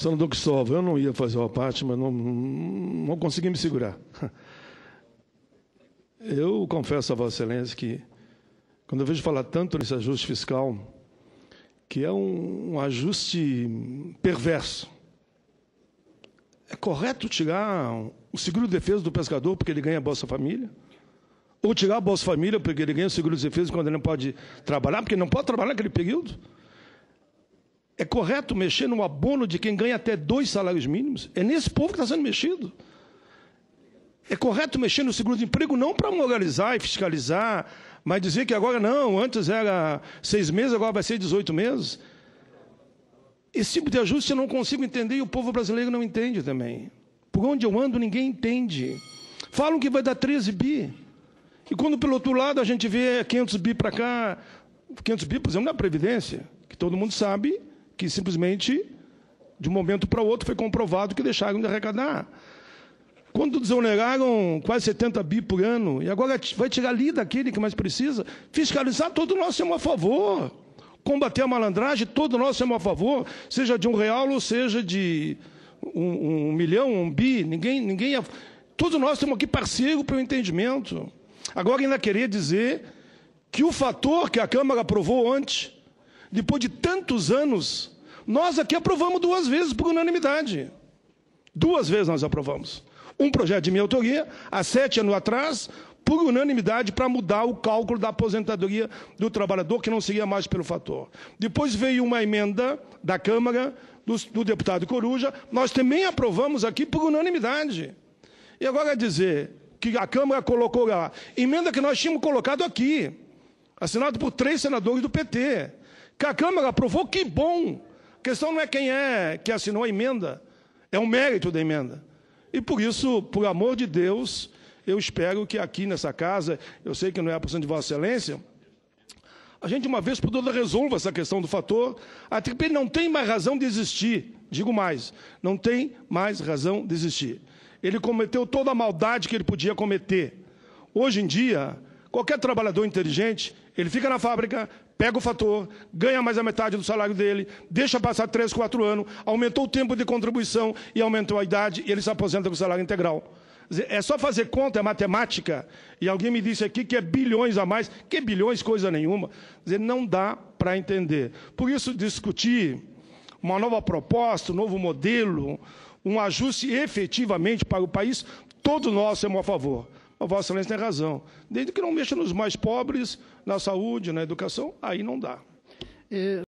Sandu Cristóvão, eu não ia fazer uma parte, mas não, não consegui me segurar. Eu confesso a Vossa Excelência que, quando eu vejo falar tanto nesse ajuste fiscal, que é um, um ajuste perverso. É correto tirar o seguro-defesa de do pescador porque ele ganha Bolsa Família? Ou tirar a Bolsa Família porque ele ganha o seguro-defesa de quando ele não pode trabalhar, porque não pode trabalhar naquele período? É correto mexer no abono de quem ganha até dois salários mínimos? É nesse povo que está sendo mexido. É correto mexer no seguro de emprego, não para moralizar e fiscalizar, mas dizer que agora não, antes era seis meses, agora vai ser 18 meses. Esse tipo de ajuste eu não consigo entender e o povo brasileiro não entende também. Por onde eu ando, ninguém entende. Falam que vai dar 13 bi. E quando pelo outro lado a gente vê 500 bi para cá, 500 bi, por exemplo, na Previdência, que todo mundo sabe, que simplesmente, de um momento para o outro, foi comprovado que deixaram de arrecadar. Quando desoneraram quase 70 bi por ano, e agora vai tirar ali daquele que mais precisa, fiscalizar todo nós somos a favor. Combater a malandragem, todo nós somos a favor, seja de um real ou seja de um, um milhão, um bi, ninguém, ninguém. É... Todos nós temos aqui parceiro para o entendimento. Agora ainda querer dizer que o fator que a Câmara aprovou antes depois de tantos anos, nós aqui aprovamos duas vezes por unanimidade. Duas vezes nós aprovamos. Um projeto de minha autoria, há sete anos atrás, por unanimidade, para mudar o cálculo da aposentadoria do trabalhador, que não seria mais pelo fator. Depois veio uma emenda da Câmara, do, do deputado Coruja, nós também aprovamos aqui por unanimidade. E agora dizer que a Câmara colocou lá, emenda que nós tínhamos colocado aqui, assinado por três senadores do PT que a Câmara aprovou, que bom. A questão não é quem é que assinou a emenda, é o mérito da emenda. E por isso, por amor de Deus, eu espero que aqui nessa casa, eu sei que não é a posição de Vossa Excelência, a gente, uma vez por todas, resolva essa questão do fator. A TPI não tem mais razão de existir. Digo mais, não tem mais razão de existir. Ele cometeu toda a maldade que ele podia cometer. Hoje em dia, qualquer trabalhador inteligente, ele fica na fábrica, pega o fator, ganha mais a metade do salário dele, deixa passar três, quatro anos, aumentou o tempo de contribuição e aumentou a idade e ele se aposenta com o salário integral. É só fazer conta, é matemática. E alguém me disse aqui que é bilhões a mais. Que bilhões, coisa nenhuma. não dá para entender. Por isso, discutir uma nova proposta, um novo modelo, um ajuste efetivamente para o país, todo nosso é a favor. Vossa Excelência tem razão. Desde que não mexa nos mais pobres, na saúde, na educação, aí não dá. É...